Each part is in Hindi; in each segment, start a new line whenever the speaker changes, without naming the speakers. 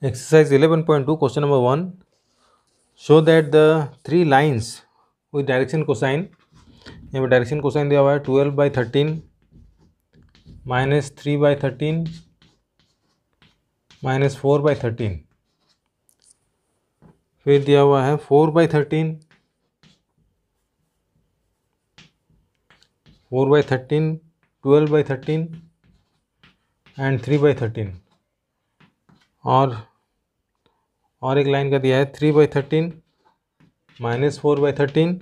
Exercise 11.2 question number one show that the three lines with direction cosine यहाँ पर डायरेक्शन कोसाइन दिया हुआ है twelve by thirteen minus three by thirteen minus four by thirteen फिर दिया हुआ है four by thirteen four by thirteen twelve by thirteen and three by thirteen और और एक लाइन का दिया है three by thirteen minus four by thirteen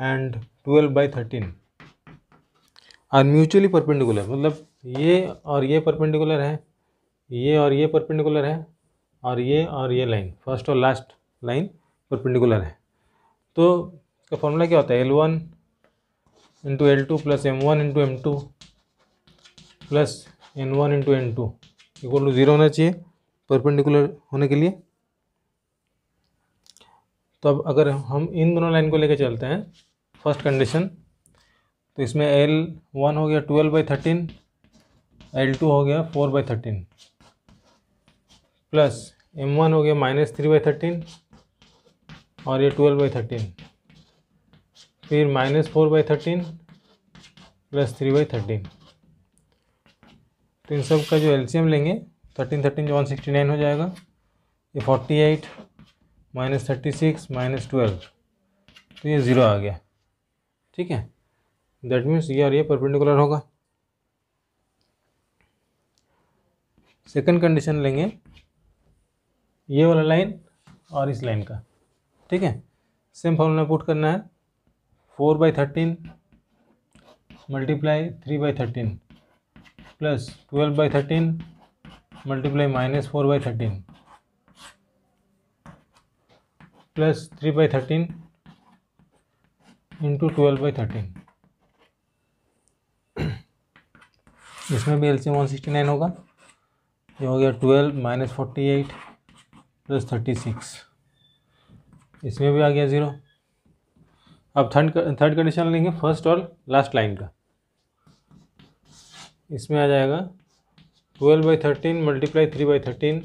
and twelve by thirteen और म्यूचुअली परपेंडिकुलर मतलब ये और ये परपेंडिकुलर है ये और ये परपेंडिकुलर है और ये और ये लाइन फर्स्ट और लास्ट लाइन परपेंडिकुलर है तो इसका फॉर्मूला क्या होता है L one into L two plus M one into M two plus N one into N two equal to zero होना चाहिए परपेंडिकुलर होने के लिए तो अब अगर हम इन दोनों लाइन को लेकर चलते हैं फर्स्ट कंडीशन तो इसमें एल वन हो गया twelve by thirteen L two हो गया four by thirteen plus M one हो गया माइनस थ्री बाई थर्टीन और ये ट्वेल्व बाई थर्टीन फिर minus four by thirteen plus three by thirteen तो इन सब का जो एलसीएम लेंगे थर्टीन थर्टीन जो वन सिक्सटी नाइन हो जाएगा ये forty eight minus thirty six minus twelve तो ये ज़ीरो आ गया ठीक है दैट मीन्स ये और ये परपेंडिकुलर होगा सेकंड कंडीशन लेंगे ये वाला लाइन और इस लाइन का ठीक है सेम फॉर्मूला पुट करना है four by thirteen multiply three by thirteen plus twelve by thirteen multiply minus four by thirteen plus three by thirteen into twelve by thirteen इसमें भी एलसीएम वन सिक्सटी नाइन होगा ये हो गया twelve minus forty eight plus thirty six इसमें भी आ गया ज़ीरो अब थर्ड थर्ड कंडीशन लेंगे फर्स्ट और लास्ट लाइन का इसमें आ जाएगा twelve by thirteen multiply three by thirteen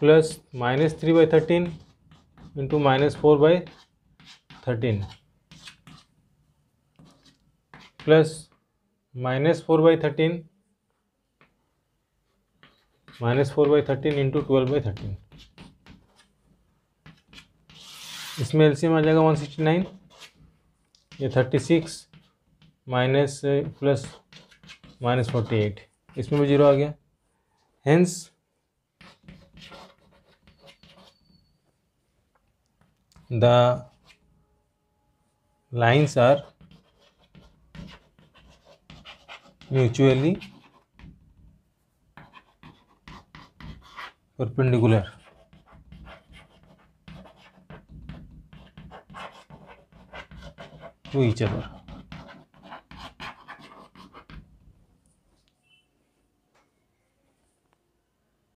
plus minus three by thirteen into minus four by thirteen plus minus four by thirteen minus four by thirteen into twelve by thirteen इसमें एलसीएम आ जाएगा वन सिक्सटी नाइन ये thirty six minus plus minus forty eight इसमें भी जीरो आ गया hence the lines are mutually perpendicular to each other